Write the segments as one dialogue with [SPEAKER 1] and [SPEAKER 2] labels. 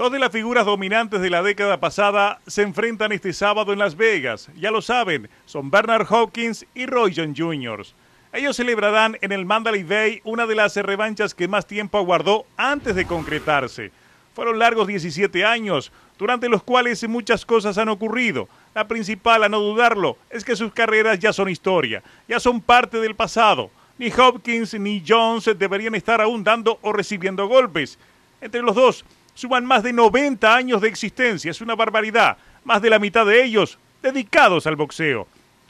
[SPEAKER 1] Dos de las figuras dominantes de la década pasada se enfrentan este sábado en Las Vegas. Ya lo saben, son Bernard Hawkins y Roy John Jr. Ellos celebrarán en el Mandalay Bay una de las revanchas que más tiempo aguardó antes de concretarse. Fueron largos 17 años, durante los cuales muchas cosas han ocurrido. La principal, a no dudarlo, es que sus carreras ya son historia, ya son parte del pasado. Ni Hopkins ni Jones deberían estar aún dando o recibiendo golpes. Entre los dos, suman más de 90 años de existencia. Es una barbaridad. Más de la mitad de ellos dedicados al boxeo.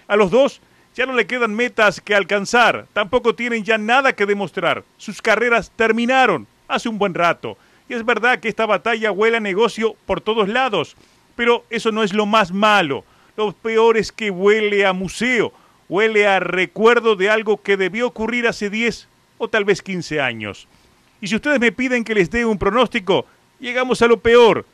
[SPEAKER 1] A los dos ya no le quedan metas que alcanzar. Tampoco tienen ya nada que demostrar. Sus carreras terminaron hace un buen rato. Y es verdad que esta batalla huele a negocio por todos lados. Pero eso no es lo más malo. Lo peor es que huele a museo. Huele a recuerdo de algo que debió ocurrir hace 10 o tal vez 15 años. Y si ustedes me piden que les dé un pronóstico, llegamos a lo peor,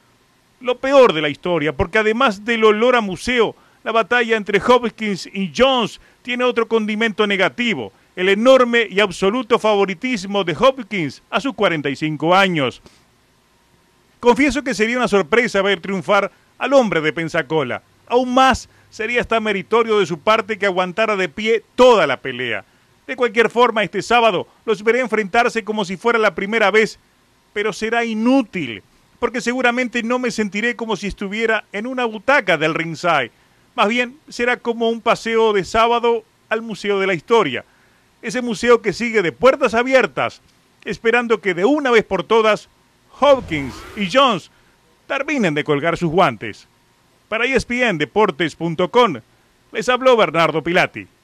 [SPEAKER 1] lo peor de la historia, porque además del olor a museo, la batalla entre Hopkins y Jones tiene otro condimento negativo, el enorme y absoluto favoritismo de Hopkins a sus 45 años. Confieso que sería una sorpresa ver triunfar al hombre de Pensacola. Aún más sería hasta meritorio de su parte que aguantara de pie toda la pelea. De cualquier forma, este sábado los veré enfrentarse como si fuera la primera vez pero será inútil, porque seguramente no me sentiré como si estuviera en una butaca del ringside. Más bien, será como un paseo de sábado al Museo de la Historia, ese museo que sigue de puertas abiertas, esperando que de una vez por todas Hopkins y Jones terminen de colgar sus guantes. Para ESPNDeportes.com les habló Bernardo Pilati.